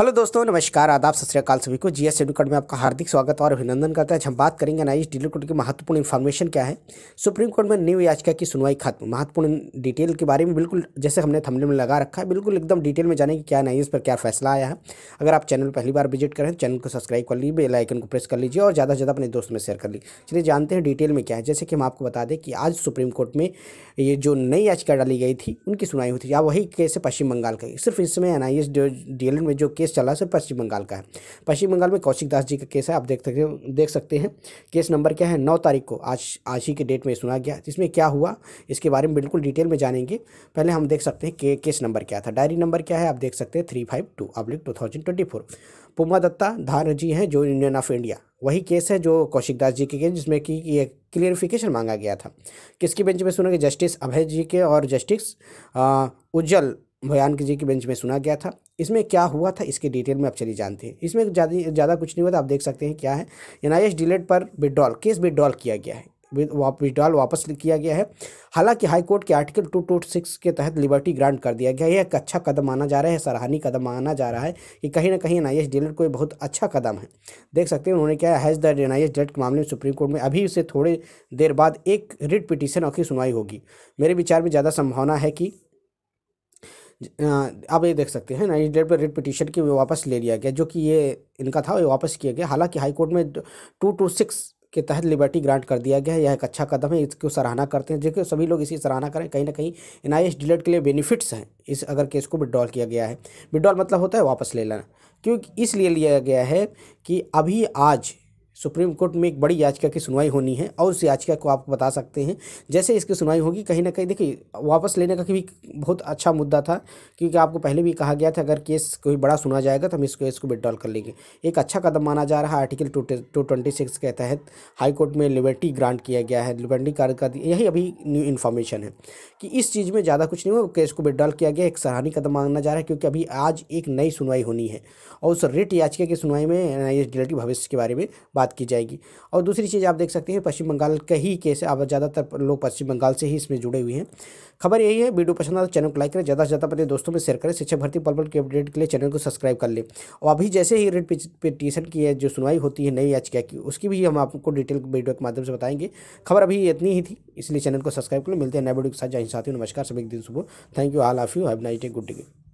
hello दोस्तों नमस्कार आदाब सत श्रीकाल सभी को एस एडुकेट में आपका हार्दिक स्वागत और अभिनंदन करता है हम बात करेंगे नाइस डिलर कोर्ट की महत्वपूर्ण इन्फॉर्मेशन क्या है सुप्रीम कोर्ट में न्यू याचिका की सुनवाई खत्म महत्वपूर्ण डिटेल के बारे में बिल्कुल जैसे हमने थमले में लगा रखा है बिल्कुल एकदम डिटेल में जाने की क्या नाइस पर क्या फैसला आया है अगर आप चैनल पहली बार विजिट करें चैनल को सब्सक्राइब कर लीजिए बेलाइकन को प्रेस कर लीजिए और ज़्यादा से ज़्यादा अपने दोस्तों में शेयर कर लीजिए चलिए जानते हैं डिटेल में क्या है जैसे कि हम आपको बता दें कि आज सुप्रीम कोर्ट में ये जो नई याचिका डाली गई थी उनकी सुनवाई हुई थी या वही केस पश्चिम बंगाल का सिर्फ इसमें एन आई में जो केस केस चला है पश्चिम बंगाल का है पश्चिम बंगाल में कौशिक दास जी का केस है आप देख सकते देख सकते हैं केस नंबर क्या है नौ तारीख को आज आज ही के डेट में सुना गया इसमें क्या हुआ इसके बारे में बिल्कुल डिटेल में जानेंगे पहले हम देख सकते हैं के, केस नंबर क्या था डायरी नंबर क्या है आप देख सकते हैं थ्री फाइव टू अब्लिक टू थाउजेंड ट्वेंटी फोर पुमा दत्ता धार जी हैं जो यूनियन ऑफ इंडिया वही केस है जो कौशिक दास जी के केस जिसमें कि ये क्लियरिफिकेशन मांगा गया था किसकी बेंच में सुना गया जस्टिस अभय जी के और जस्टिस उज्जवल भयान जी की बेंच में सुना गया था इसमें क्या हुआ था इसके डिटेल में आप चलिए जानते हैं इसमें ज़्यादा ज़्यादा कुछ नहीं हुआ था आप देख सकते हैं क्या है एन आई डिलेट पर विड्रॉल केस विड्रॉल किया गया है विड्रॉल वापस किया गया है हालांकि हाई कोर्ट के आर्टिकल टू टू सिक्स के तहत लिबर्टी ग्रांट कर दिया गया है यह एक अच्छा कदम माना जा रहा है सराहनीय कदम माना जा रहा है कि कहीं ना कहीं एन आई डिलेट कोई बहुत अच्छा कदम है देख सकते हैं उन्होंने क्या हैज़ द एन आई डिलेट के मामले में सुप्रीम कोर्ट में अभी से थोड़ी देर बाद एक रिट पिटीशन की सुनवाई होगी मेरे विचार में ज़्यादा संभावना है कि आप ये देख सकते हैं नाइन्टी डेट पर रिट पिटीशन की वापस ले लिया गया जो कि ये इनका था ये वापस किया गया हालांकि हाईकोर्ट में टू टू सिक्स के तहत लिबर्टी ग्रांट कर दिया गया है यह एक अच्छा कदम है इसको सराहना करते हैं देखिए सभी लोग इसकी सराहना करें कहीं ना कहीं एन आई डिलेट के लिए बेनिफिट्स हैं इस अगर केस को विड्रॉल किया गया है विड्रॉल मतलब होता है वापस ले लेना क्योंकि इसलिए लिया गया है कि अभी आज सुप्रीम कोर्ट में एक बड़ी याचिका की सुनवाई होनी है और उस याचिका को आप बता सकते हैं जैसे इसकी सुनवाई होगी कहीं ना कहीं देखिए वापस लेने का भी बहुत अच्छा मुद्दा था क्योंकि आपको पहले भी कहा गया था अगर केस कोई बड़ा सुना जाएगा तो हम इस केस को विड्रॉल कर लेंगे एक अच्छा कदम माना जा रहा है आर्टिकल टू ट्वेंटी सिक्स के तहत हाईकोर्ट में लिबर्टी ग्रांट किया गया है लिबर्टी कार्ड का यही अभी न्यू इन्फॉर्मेशन है कि इस चीज़ में ज़्यादा कुछ नहीं हुआ केस को विड्रॉल किया गया एक सराहनीय कदम माना जा रहा है क्योंकि अभी आज एक नई सुनवाई होनी है और उस रिट याचिका की सुनवाई में एन आई भविष्य के बारे में बात बात की जाएगी और दूसरी चीज़ आप देख सकते हैं पश्चिम बंगाल का ही केस है आप ज़्यादातर लोग पश्चिम बंगाल से ही इसमें जुड़े हुए हैं खबर यही है वीडियो पसंद आता तो चैनल को लाइक करें ज़्यादा से ज़्यादा अपने दोस्तों में शेयर करें शिक्षा भर्ती पल के अपडेट के लिए चैनल को सब्सक्राइब कर लें और अभी जैसे ही रिट पिटीशन की जो सुनवाई होती है नई याचिका की उसकी भी हम आपको डिटेल वीडियो के माध्यम से बताएंगे खबर अभी इतनी ही थी इसलिए चैनल को सब्सक्राइब कर लें मिलते हैं नए वीडियो के साथ जय साथी नमस्कार सभी दिन सुबह thank you all of you have night a good day